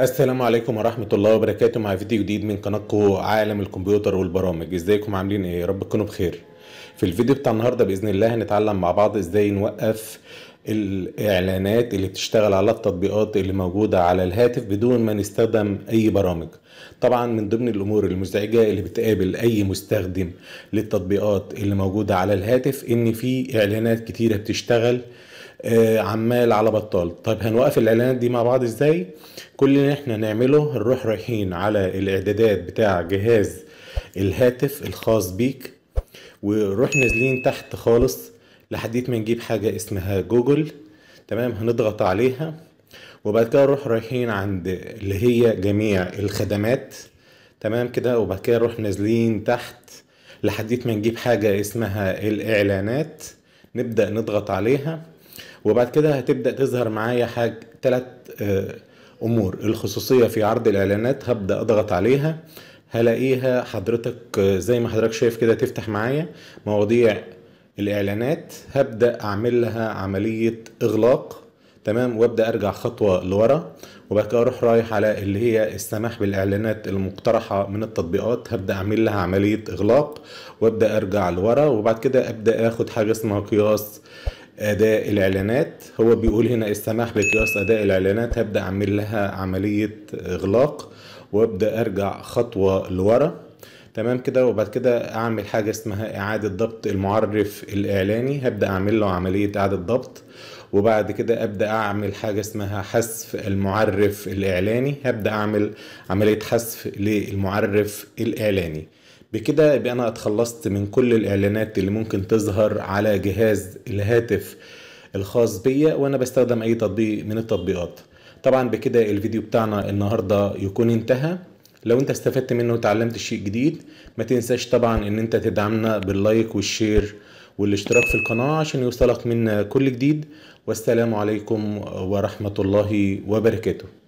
السلام عليكم ورحمة الله وبركاته مع فيديو جديد من قناتكم عالم الكمبيوتر والبرامج ازيكم عاملين ايه يا رب تكونوا بخير في الفيديو بتاع النهاردة بإذن الله هنتعلم مع بعض ازاي نوقف الاعلانات اللي بتشتغل على التطبيقات اللي موجودة على الهاتف بدون ما نستخدم اي برامج طبعا من ضمن الامور المزعجة اللي بتقابل اي مستخدم للتطبيقات اللي موجودة على الهاتف ان في اعلانات كتيرة بتشتغل آه، عمال على بطال طيب هنوقف الاعلانات دي مع بعض ازاي كل اللي احنا نعمله نروح رايحين على الاعدادات بتاع جهاز الهاتف الخاص بيك ونروح نازلين تحت خالص لحد ما نجيب حاجه اسمها جوجل تمام هنضغط عليها وبعد كده نروح رايحين عند اللي هي جميع الخدمات تمام كده وبعد كده نروح نازلين تحت لحد ما نجيب حاجه اسمها الاعلانات نبدا نضغط عليها وبعد كده هتبدا تظهر معايا حاجه آه، ثلاث امور الخصوصيه في عرض الاعلانات هبدا اضغط عليها هلاقيها حضرتك آه، زي ما حضرتك شايف كده تفتح معايا مواضيع الاعلانات هبدا اعمل لها عمليه اغلاق تمام وابدا ارجع خطوه لورا وبعد كده اروح رايح على اللي هي السماح بالاعلانات المقترحه من التطبيقات هبدا اعمل لها عمليه اغلاق وابدا ارجع لورا وبعد كده ابدا اخد حاجه اسمها قياس اداء الاعلانات هو بيقول هنا السماح بقياس اداء الاعلانات هبدا اعمل لها عمليه اغلاق وابدا ارجع خطوه لورا تمام كده وبعد كده اعمل حاجه اسمها اعاده ضبط المعرف الاعلاني هبدا اعمل له عمليه اعاده ضبط وبعد كده ابدا اعمل حاجه اسمها حذف المعرف الاعلاني هبدا اعمل عمليه حذف للمعرف الاعلاني بكده يبقى انا اتخلصت من كل الاعلانات اللي ممكن تظهر على جهاز الهاتف الخاص بيا وانا بستخدم اي تطبيق من التطبيقات طبعا بكده الفيديو بتاعنا النهارده يكون انتهى لو انت استفدت منه وتعلمت شيء جديد ما تنساش طبعا ان انت تدعمنا باللايك والشير والاشتراك في القناة عشان يوصلك منا كل جديد والسلام عليكم ورحمة الله وبركاته